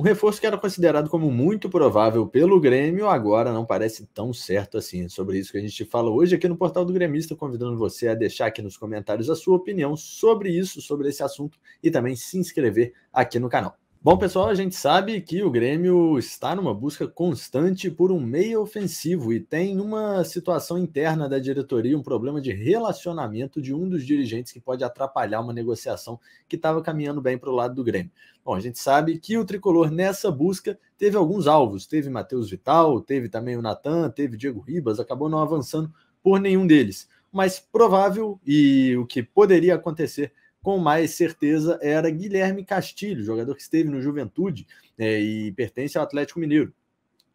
Um reforço que era considerado como muito provável pelo Grêmio, agora não parece tão certo assim. Sobre isso que a gente fala hoje aqui no Portal do Gremista, convidando você a deixar aqui nos comentários a sua opinião sobre isso, sobre esse assunto e também se inscrever aqui no canal. Bom, pessoal, a gente sabe que o Grêmio está numa busca constante por um meio ofensivo e tem uma situação interna da diretoria, um problema de relacionamento de um dos dirigentes que pode atrapalhar uma negociação que estava caminhando bem para o lado do Grêmio. Bom, a gente sabe que o tricolor nessa busca teve alguns alvos, teve Matheus Vital, teve também o Natan, teve Diego Ribas, acabou não avançando por nenhum deles. Mas provável e o que poderia acontecer com mais certeza era Guilherme Castilho, jogador que esteve no Juventude é, e pertence ao Atlético Mineiro.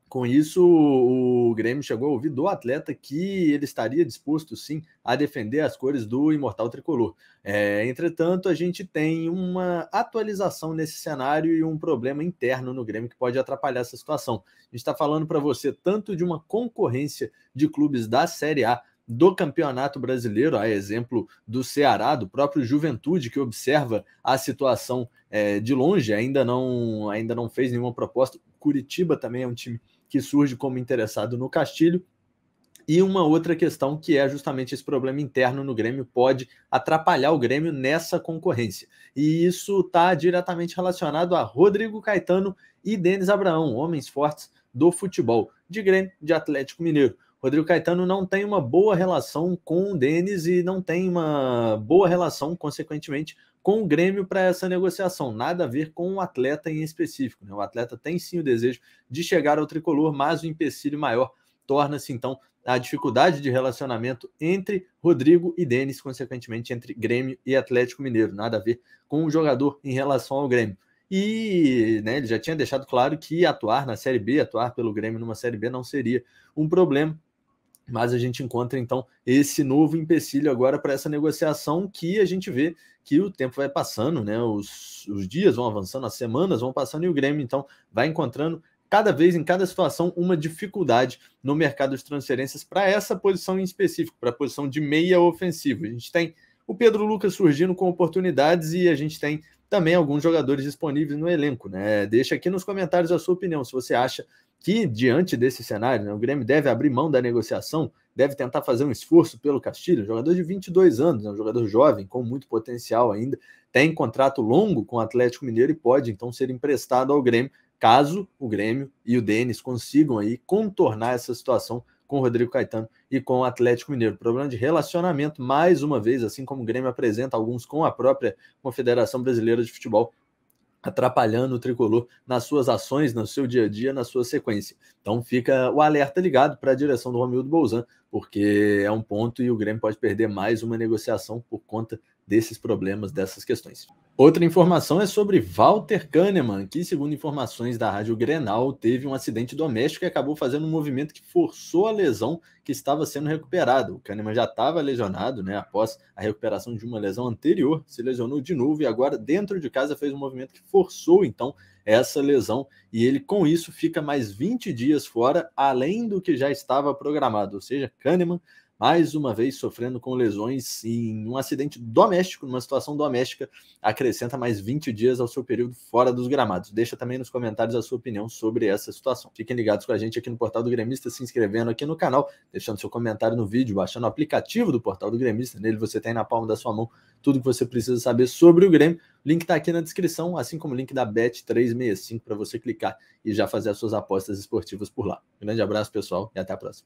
Com isso, o Grêmio chegou a ouvir do atleta que ele estaria disposto, sim, a defender as cores do Imortal Tricolor. É, entretanto, a gente tem uma atualização nesse cenário e um problema interno no Grêmio que pode atrapalhar essa situação. A gente está falando para você tanto de uma concorrência de clubes da Série A do Campeonato Brasileiro, a exemplo do Ceará, do próprio Juventude, que observa a situação é, de longe, ainda não, ainda não fez nenhuma proposta. Curitiba também é um time que surge como interessado no Castilho. E uma outra questão que é justamente esse problema interno no Grêmio pode atrapalhar o Grêmio nessa concorrência. E isso está diretamente relacionado a Rodrigo Caetano e Denis Abraão, homens fortes do futebol de Grêmio, de Atlético Mineiro. Rodrigo Caetano não tem uma boa relação com o Denis e não tem uma boa relação, consequentemente, com o Grêmio para essa negociação. Nada a ver com o atleta em específico. Né? O atleta tem sim o desejo de chegar ao tricolor, mas o empecilho maior torna-se então a dificuldade de relacionamento entre Rodrigo e Denis, consequentemente entre Grêmio e Atlético Mineiro. Nada a ver com o jogador em relação ao Grêmio. E né, ele já tinha deixado claro que atuar na Série B, atuar pelo Grêmio numa Série B, não seria um problema. Mas a gente encontra então esse novo empecilho agora para essa negociação que a gente vê que o tempo vai passando, né? Os, os dias vão avançando, as semanas vão passando e o Grêmio então vai encontrando cada vez em cada situação uma dificuldade no mercado de transferências para essa posição em específico, para a posição de meia ofensivo. A gente tem o Pedro Lucas surgindo com oportunidades e a gente tem também alguns jogadores disponíveis no elenco, né? Deixa aqui nos comentários a sua opinião, se você acha que, diante desse cenário, né, o Grêmio deve abrir mão da negociação, deve tentar fazer um esforço pelo Castilho, jogador de 22 anos, né, um jogador jovem, com muito potencial ainda, tem contrato longo com o Atlético Mineiro e pode, então, ser emprestado ao Grêmio, caso o Grêmio e o Denis consigam aí contornar essa situação com o Rodrigo Caetano e com o Atlético Mineiro. Problema de relacionamento, mais uma vez, assim como o Grêmio apresenta alguns com a própria Confederação Brasileira de Futebol, atrapalhando o tricolor nas suas ações, no seu dia a dia, na sua sequência. Então fica o alerta ligado para a direção do Romildo Bolzan, porque é um ponto e o Grêmio pode perder mais uma negociação por conta desses problemas, dessas questões. Outra informação é sobre Walter Kahneman, que, segundo informações da Rádio Grenal, teve um acidente doméstico e acabou fazendo um movimento que forçou a lesão que estava sendo recuperada. O Kahneman já estava lesionado, né? Após a recuperação de uma lesão anterior, se lesionou de novo e agora, dentro de casa, fez um movimento que forçou, então, essa lesão. E ele, com isso, fica mais 20 dias fora, além do que já estava programado. Ou seja, Kahneman mais uma vez sofrendo com lesões em um acidente doméstico, numa situação doméstica, acrescenta mais 20 dias ao seu período fora dos gramados. Deixa também nos comentários a sua opinião sobre essa situação. Fiquem ligados com a gente aqui no Portal do Gremista, se inscrevendo aqui no canal, deixando seu comentário no vídeo, baixando o aplicativo do Portal do Gremista. Nele você tem na palma da sua mão tudo que você precisa saber sobre o Grêmio. O link está aqui na descrição, assim como o link da Bet365 para você clicar e já fazer as suas apostas esportivas por lá. grande abraço, pessoal, e até a próxima.